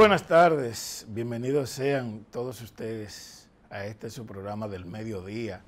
buenas tardes, bienvenidos sean todos ustedes a este su programa del mediodía.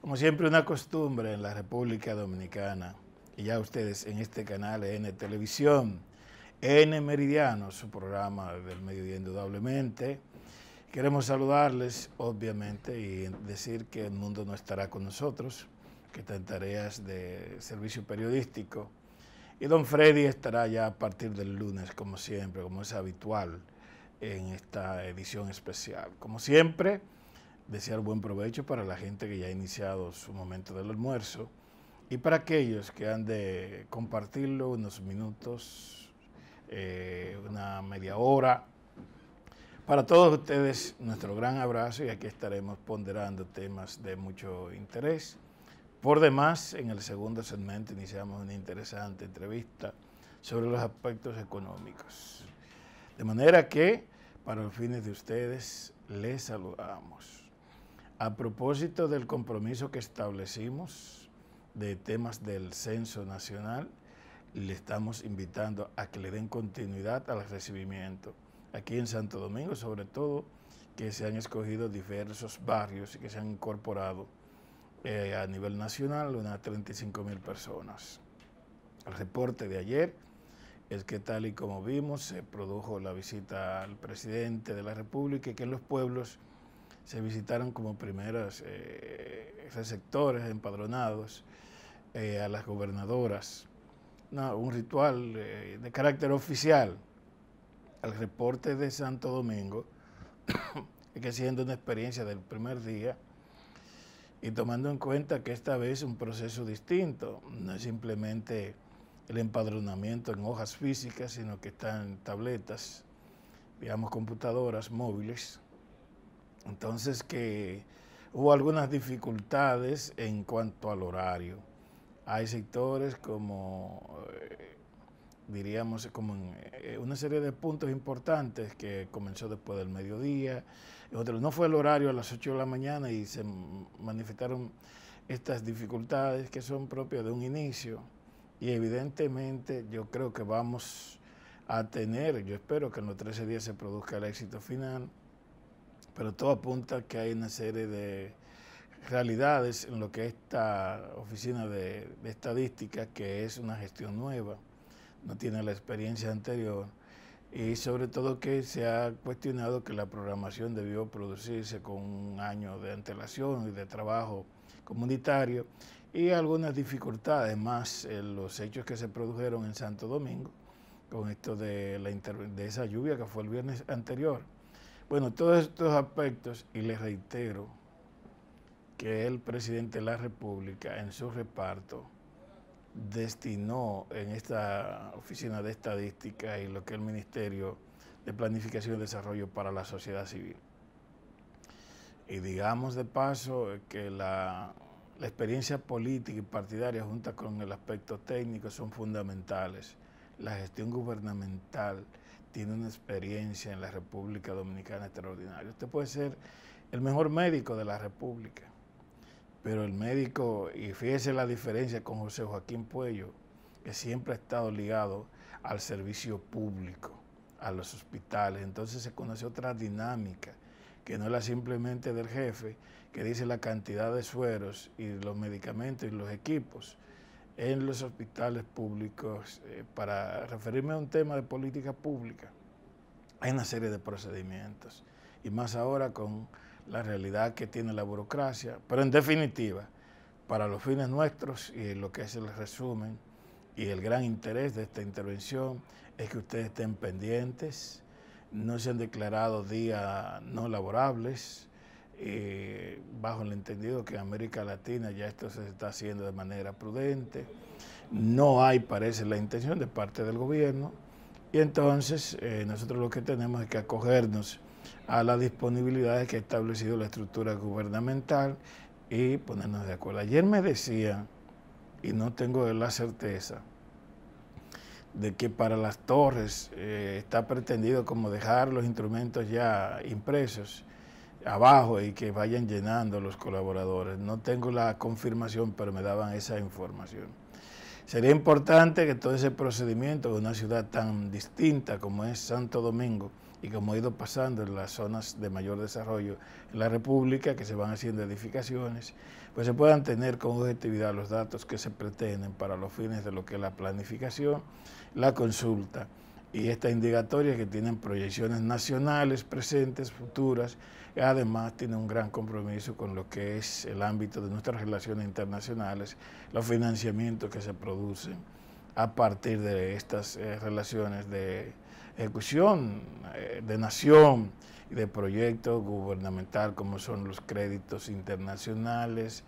Como siempre una costumbre en la República Dominicana y ya ustedes en este canal N Televisión, N Meridiano, su programa del mediodía indudablemente. Queremos saludarles obviamente y decir que el mundo no estará con nosotros, que está tareas de servicio periodístico y don Freddy estará ya a partir del lunes, como siempre, como es habitual en esta edición especial. Como siempre, desear buen provecho para la gente que ya ha iniciado su momento del almuerzo y para aquellos que han de compartirlo unos minutos, eh, una media hora. Para todos ustedes, nuestro gran abrazo y aquí estaremos ponderando temas de mucho interés por demás, en el segundo segmento iniciamos una interesante entrevista sobre los aspectos económicos. De manera que, para los fines de ustedes, les saludamos. A propósito del compromiso que establecimos de temas del censo nacional, le estamos invitando a que le den continuidad al recibimiento aquí en Santo Domingo, sobre todo que se han escogido diversos barrios y que se han incorporado eh, a nivel nacional, unas 35 mil personas. El reporte de ayer es que tal y como vimos, se produjo la visita al presidente de la República y que en los pueblos se visitaron como primeros eh, receptores empadronados eh, a las gobernadoras. un ritual de carácter oficial. El reporte de Santo Domingo, que siendo una experiencia del primer día, y tomando en cuenta que esta vez es un proceso distinto, no es simplemente el empadronamiento en hojas físicas, sino que está en tabletas, digamos computadoras móviles. Entonces que hubo algunas dificultades en cuanto al horario. Hay sectores como eh, diríamos, como eh, eh, una serie de puntos importantes que comenzó después del mediodía. Otro, no fue el horario a las 8 de la mañana y se manifestaron estas dificultades que son propias de un inicio. Y evidentemente yo creo que vamos a tener, yo espero que en los 13 días se produzca el éxito final, pero todo apunta que hay una serie de realidades en lo que esta oficina de estadística, que es una gestión nueva no tiene la experiencia anterior y sobre todo que se ha cuestionado que la programación debió producirse con un año de antelación y de trabajo comunitario y algunas dificultades más en los hechos que se produjeron en Santo Domingo con esto de, la de esa lluvia que fue el viernes anterior. Bueno, todos estos aspectos, y les reitero que el presidente de la República en su reparto destinó en esta oficina de estadística y lo que es el Ministerio de Planificación y Desarrollo para la Sociedad Civil. Y digamos de paso que la, experiencia política y partidaria junta con el aspecto técnico son fundamentales. La gestión gubernamental tiene una experiencia en la República Dominicana extraordinaria. Usted puede ser el mejor médico de la República, pero el médico, y fíjese la diferencia con José Joaquín Puello, que siempre ha estado ligado al servicio público, a los hospitales. Entonces se conoce otra dinámica, que no es la simplemente del jefe, que dice la cantidad de sueros y los medicamentos y los equipos en los hospitales públicos. Eh, para referirme a un tema de política pública, hay una serie de procedimientos. Y más ahora con la realidad que tiene la burocracia, pero en definitiva, para los fines nuestros y lo que es el resumen y el gran interés de esta intervención es que ustedes estén pendientes, no se han declarado días no laborables, eh, bajo el entendido que en América Latina ya esto se está haciendo de manera prudente, no hay, parece, la intención de parte del gobierno, y entonces eh, nosotros lo que tenemos es que acogernos a las disponibilidades que ha establecido la estructura gubernamental y ponernos de acuerdo. Ayer me decía, y no tengo la certeza, de que para las torres eh, está pretendido como dejar los instrumentos ya impresos abajo y que vayan llenando los colaboradores. No tengo la confirmación, pero me daban esa información. Sería importante que todo ese procedimiento de una ciudad tan distinta como es Santo Domingo, y como ha ido pasando en las zonas de mayor desarrollo en la República, que se van haciendo edificaciones, pues se puedan tener con objetividad los datos que se pretenden para los fines de lo que es la planificación, la consulta y esta indicatorias que tienen proyecciones nacionales, presentes, futuras, además tiene un gran compromiso con lo que es el ámbito de nuestras relaciones internacionales, los financiamientos que se producen a partir de estas eh, relaciones de ejecución eh, de nación y de proyecto gubernamental como son los créditos internacionales,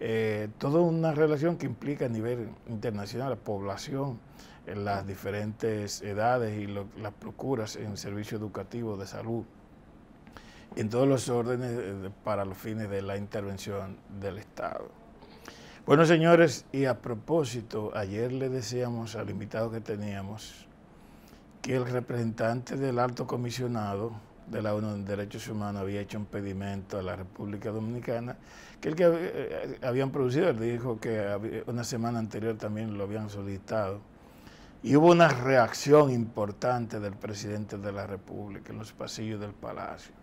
eh, toda una relación que implica a nivel internacional la población en las diferentes edades y las procuras en servicio educativo de salud en todos los órdenes eh, para los fines de la intervención del Estado. Bueno, señores, y a propósito, ayer le decíamos al invitado que teníamos, que el representante del alto comisionado de la ONU en Derechos Humanos había hecho un pedimento a la República Dominicana, que el que eh, eh, habían producido, él dijo que una semana anterior también lo habían solicitado. Y hubo una reacción importante del presidente de la República en los pasillos del Palacio.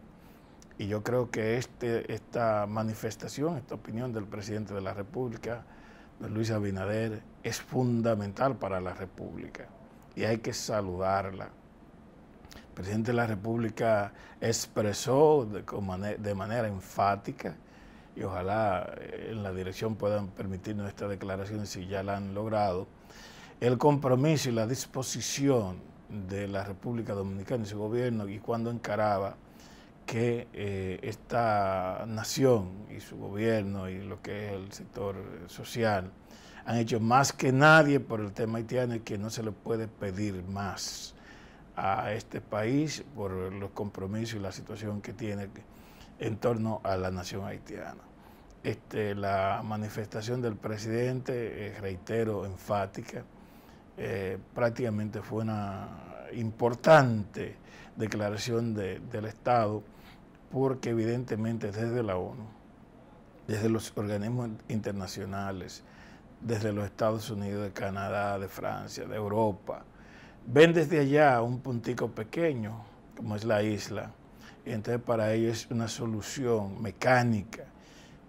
Y yo creo que este, esta manifestación, esta opinión del presidente de la República, Luis Abinader, es fundamental para la República y hay que saludarla. El presidente de la República expresó de, manera enfática y ojalá eh, en la dirección puedan permitirnos esta declaración si ya la han logrado, el compromiso y la disposición de la República Dominicana y su gobierno y cuando encaraba que eh, esta nación y su gobierno y lo que es el sector eh, social han hecho más que nadie por el tema haitiano y que no se le puede pedir más a este país por los compromisos y la situación que tiene en torno a la nación haitiana. Este, la manifestación del presidente, eh, reitero, enfática, prácticamente fue una importante declaración del Estado porque evidentemente desde la ONU, desde los organismos internacionales, desde los Estados Unidos, de Canadá, de Francia, de Europa, ven desde allá un puntico pequeño, como es la isla, y entonces para ellos es una solución mecánica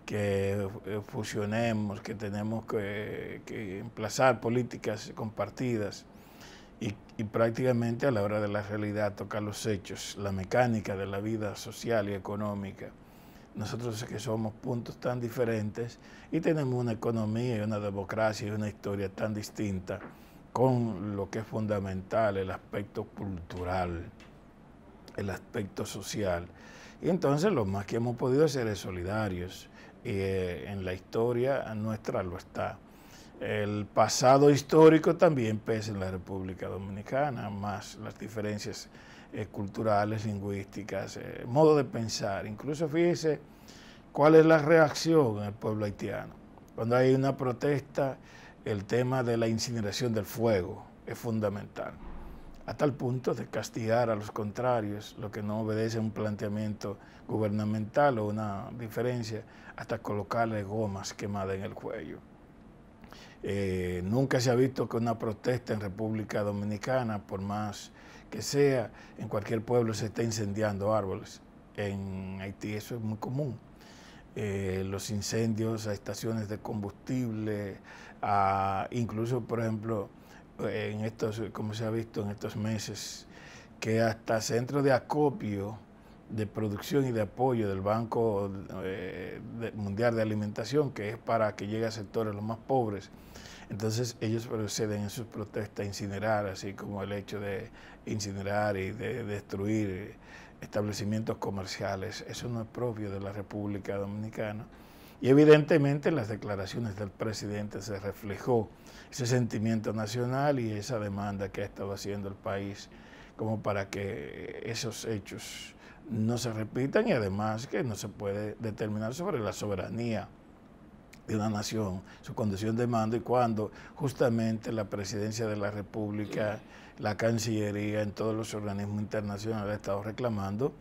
que fusionemos, que tenemos que, que emplazar políticas compartidas y prácticamente a la hora de la realidad toca los hechos, la mecánica de la vida social y económica. Nosotros que somos puntos tan diferentes y tenemos una economía y una democracia y una historia tan distinta con lo que es fundamental, el aspecto cultural, el aspecto social. Y entonces lo más que hemos podido hacer es solidarios. Y eh, en la historia nuestra lo está el pasado histórico también pesa en la República Dominicana, más las diferencias eh, culturales, lingüísticas, eh, modo de pensar. Incluso fíjese cuál es la reacción en el pueblo haitiano. Cuando hay una protesta, el tema de la incineración del fuego es fundamental, a tal punto de castigar a los contrarios, lo que no obedece a un planteamiento gubernamental o una diferencia, hasta colocarle gomas quemadas en el cuello. Eh, nunca se ha visto que una protesta en República Dominicana, por más que sea, en cualquier pueblo se esté incendiando árboles. En Haití eso es muy común. Eh, los incendios a estaciones de combustible, incluso, por ejemplo, en estos, como se ha visto en estos meses, que hasta centros de acopio de producción y de apoyo del Banco eh, Mundial de Alimentación, que es para que llegue a sectores los más pobres. Entonces ellos proceden eh, en sus protestas a incinerar, así como el hecho de incinerar y de destruir eh, establecimientos comerciales. Eso no es propio de la República Dominicana. Y evidentemente en las declaraciones del presidente se reflejó ese sentimiento nacional y esa demanda que ha estado haciendo el país como para que esos hechos no se repitan y además que no se puede determinar sobre la soberanía de una nación, su condición de mando y cuando justamente la presidencia de la República, la Cancillería, en todos los organismos internacionales ha estado reclamando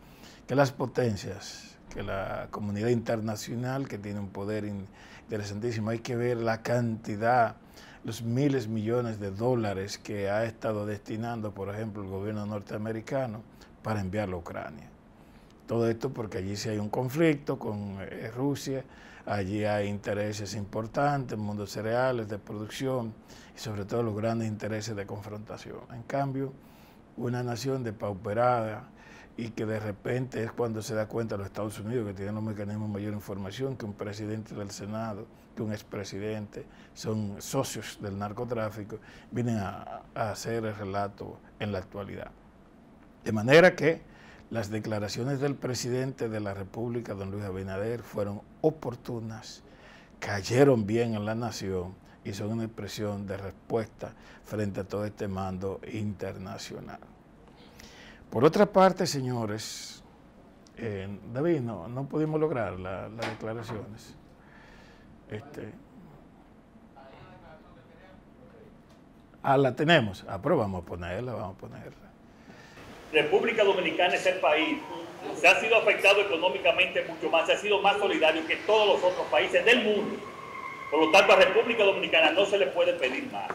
que las potencias, que la comunidad internacional que tiene un poder interesantísimo, hay que ver la cantidad, los miles millones de dólares que ha estado destinando, por ejemplo, el gobierno norteamericano para enviar a Ucrania. Todo esto porque allí sí hay un conflicto con eh, Rusia, allí hay intereses importantes, mundos cereales, de producción y sobre todo los grandes intereses de confrontación. En cambio, una nación depauperada y que de repente es cuando se da cuenta los Estados Unidos que tienen los mecanismos de mayor información que un presidente del Senado, que un expresidente, son socios del narcotráfico, vienen a hacer el relato en la actualidad. De manera que las declaraciones del presidente de la República, don Luis Abinader, fueron oportunas, cayeron bien en la nación y son una expresión de respuesta frente a todo este mando internacional. Por otra parte, señores, eh, David, no, pudimos lograr las declaraciones. Este, ah, la tenemos. Ah, vamos a ponerla, vamos a ponerla. República Dominicana es el país se ha sido afectado económicamente mucho más, se ha sido más solidario que todos los otros países del mundo. Por lo tanto, a República Dominicana no se le puede pedir más.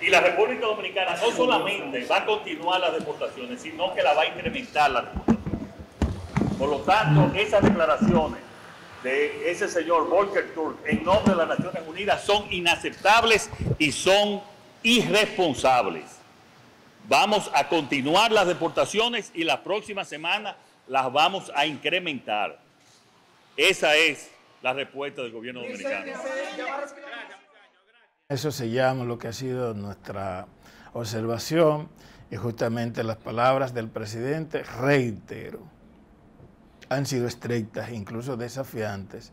Y la República Dominicana no solamente va a continuar las deportaciones, sino que la va a incrementar la Por lo tanto, esas declaraciones de ese señor Volker Turk en nombre de las Naciones Unidas son inaceptables y son irresponsables. Vamos a continuar las deportaciones y la próxima semana las vamos a incrementar. Esa es la respuesta del gobierno dominicano. Eso se llama lo que ha sido nuestra observación y justamente las palabras del presidente, reitero, han sido estrictas, incluso desafiantes.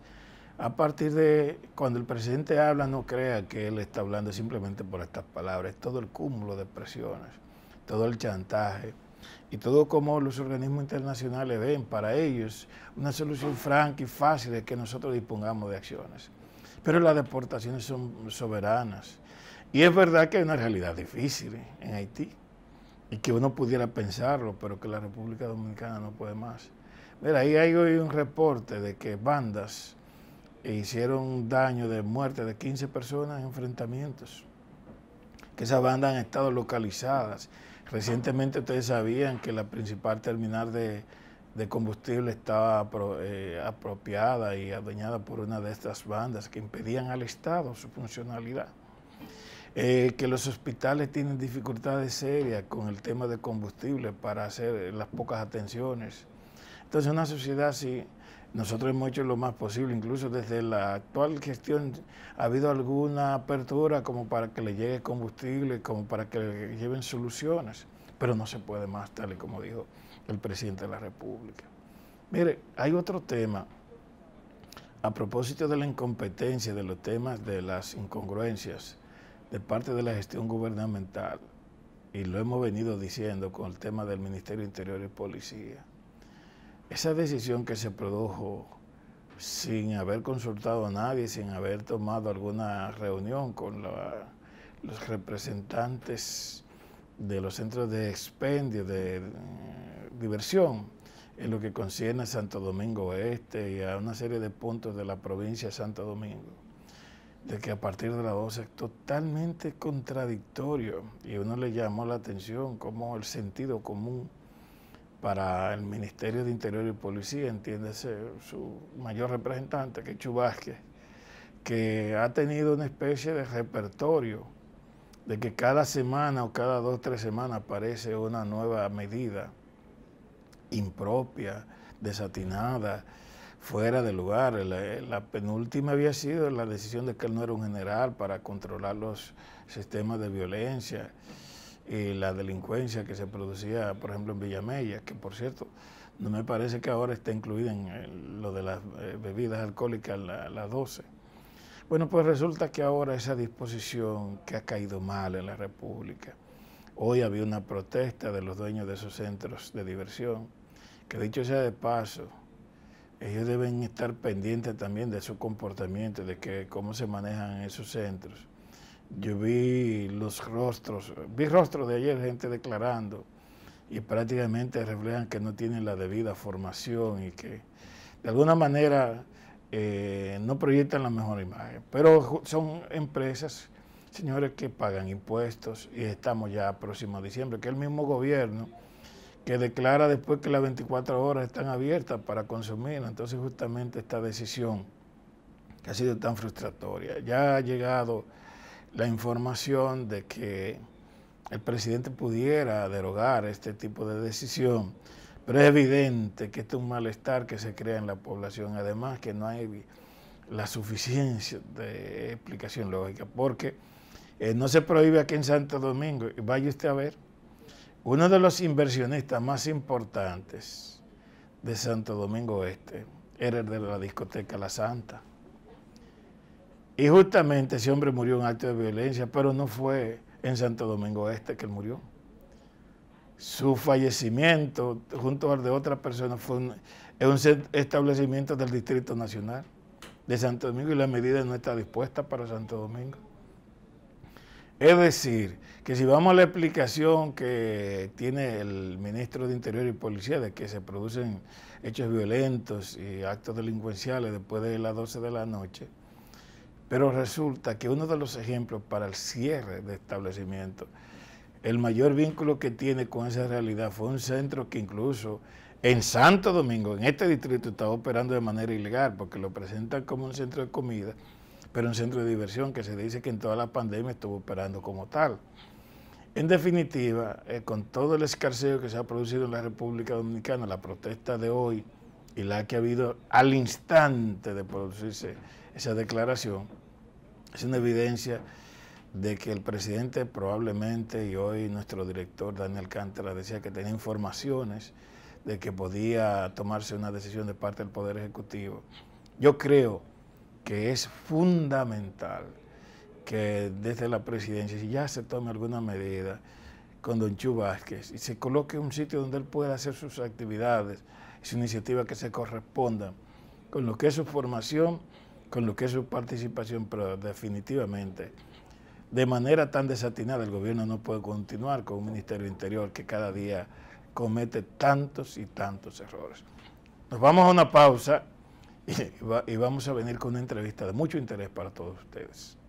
A partir de cuando el presidente habla, no crea que él está hablando simplemente por estas palabras, es todo el cúmulo de presiones todo el chantaje y todo como los organismos internacionales ven para ellos una solución franca y fácil de que nosotros dispongamos de acciones. Pero las deportaciones son soberanas. Y es verdad que hay una realidad difícil en Haití y que uno pudiera pensarlo, pero que la República Dominicana no puede más. Mira, ahí hay hoy un reporte de que bandas hicieron daño de muerte de 15 personas en enfrentamientos, que esas bandas han estado localizadas Recientemente ustedes sabían que la principal terminal de, combustible estaba eh, apropiada y adueñada por una de estas bandas que impedían al Estado su funcionalidad. Eh, que los hospitales tienen dificultades serias con el tema de combustible para hacer las pocas atenciones. Entonces una sociedad así nosotros hemos hecho lo más posible, incluso desde la actual gestión ha habido alguna apertura como para que le llegue combustible, como para que le lleven soluciones, pero no se puede más, tal y como dijo el presidente de la República. Mire, hay otro tema, a propósito de la incompetencia, de los temas de las incongruencias de parte de la gestión gubernamental, y lo hemos venido diciendo con el tema del Ministerio Interior y Policía esa decisión que se produjo sin haber consultado a nadie, sin haber tomado alguna reunión con los representantes de los centros de expendio, de, eh, diversión, en lo que concierne a Santo Domingo Este y a una serie de puntos de la provincia de Santo Domingo, de que a partir de la 12 es totalmente contradictorio y uno le llamó la atención como el sentido común para el Ministerio de Interior y Policía, entiéndese su mayor representante, que es que ha tenido una especie de repertorio de que cada semana o cada dos o tres semanas aparece una nueva medida impropia, desatinada, fuera de lugar. la, penúltima había sido la decisión de que él no era un general para controlar los sistemas de violencia y la delincuencia que se producía, por ejemplo, en Villamella, que por cierto, no me parece que ahora esté incluida en eh, lo de las eh, bebidas alcohólicas las 12. Bueno, pues resulta que ahora esa disposición que ha caído mal en la República. Hoy había una protesta de los dueños de esos centros de diversión, que dicho sea de paso, ellos deben estar pendientes también de su comportamiento, de que cómo se manejan esos centros yo vi los rostros, vi rostros de ayer gente declarando y prácticamente reflejan que no tienen la debida formación y que de alguna manera eh, no proyectan la mejor imagen. Pero son empresas, señores, que pagan impuestos y estamos ya próximo a diciembre, que el mismo gobierno que declara después que las 24 horas están abiertas para consumir. Entonces justamente esta decisión que ha sido tan frustratoria, ya ha llegado la información de que el presidente pudiera derogar este tipo de decisión, pero es evidente que este es un malestar que se crea en la población, además que no hay la suficiencia de explicación lógica, porque eh, no se prohíbe aquí en Santo Domingo, vaya usted a ver, uno de los inversionistas más importantes de Santo Domingo Este era el de la discoteca La Santa. Y justamente ese hombre murió en acto de violencia, pero no fue en Santo Domingo Este que él murió. Su fallecimiento, junto al de otra persona, fue en un establecimiento del Distrito Nacional de Santo Domingo y la medida no está dispuesta para Santo Domingo. Es decir, que si vamos a la explicación que tiene el ministro de Interior y Policía de que se producen hechos violentos y actos delincuenciales después de las 12 de la noche, pero resulta que uno de los ejemplos para el cierre de establecimiento, el mayor vínculo que tiene con esa realidad fue un centro que incluso en Santo Domingo, en este distrito, estaba operando de manera ilegal porque lo presentan como un centro de comida, pero un centro de diversión que se dice que en toda la pandemia estuvo operando como tal. En definitiva, eh, con todo el escarceo que se ha producido en la República Dominicana, la protesta de hoy y la que ha habido al instante de producirse esa declaración es una evidencia de que el presidente probablemente, y hoy nuestro director Daniel Cántara decía que tenía informaciones de que podía tomarse una decisión de parte del Poder Ejecutivo. Yo creo que es fundamental que desde la presidencia, si ya se tome alguna medida con Don Chu y se coloque un sitio donde él pueda hacer sus actividades, su iniciativa que se corresponda con lo que es su formación, con lo que es su participación, pero definitivamente, de manera tan desatinada, el gobierno no puede continuar con un Ministerio Interior que cada día comete tantos y tantos errores. Nos vamos a una pausa y vamos a venir con una entrevista de mucho interés para todos ustedes.